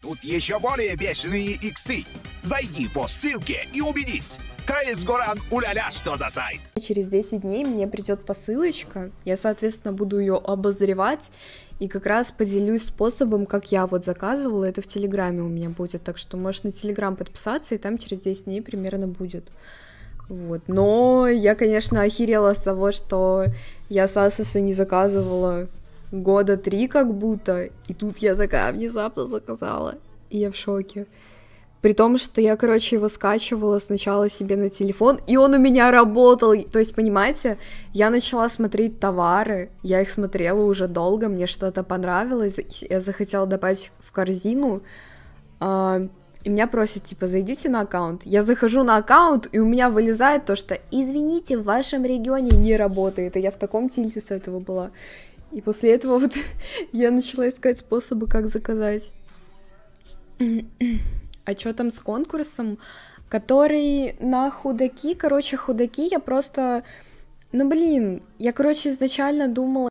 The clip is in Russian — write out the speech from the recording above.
Тут еще более бешеные иксы. Зайди по ссылке и убедись. КС Горан уляля, что за сайт? Через 10 дней мне придет посылочка, я, соответственно, буду ее обозревать и как раз поделюсь способом, как я вот заказывала, это в Телеграме у меня будет, так что можешь на Телеграм подписаться, и там через 10 дней примерно будет. Вот. Но я, конечно, охерела с того, что я с Сасуса не заказывала года три как будто, и тут я такая внезапно заказала, и я в шоке. При том, что я, короче, его скачивала сначала себе на телефон, и он у меня работал. То есть, понимаете, я начала смотреть товары, я их смотрела уже долго, мне что-то понравилось, я захотела добавить в корзину, а, и меня просят, типа, зайдите на аккаунт. Я захожу на аккаунт, и у меня вылезает то, что, извините, в вашем регионе не работает. И я в таком тильте с этого была. И после этого вот я начала искать способы, как заказать. а что там с конкурсом? Который на худаки, короче, худаки я просто... Ну, блин, я, короче, изначально думала...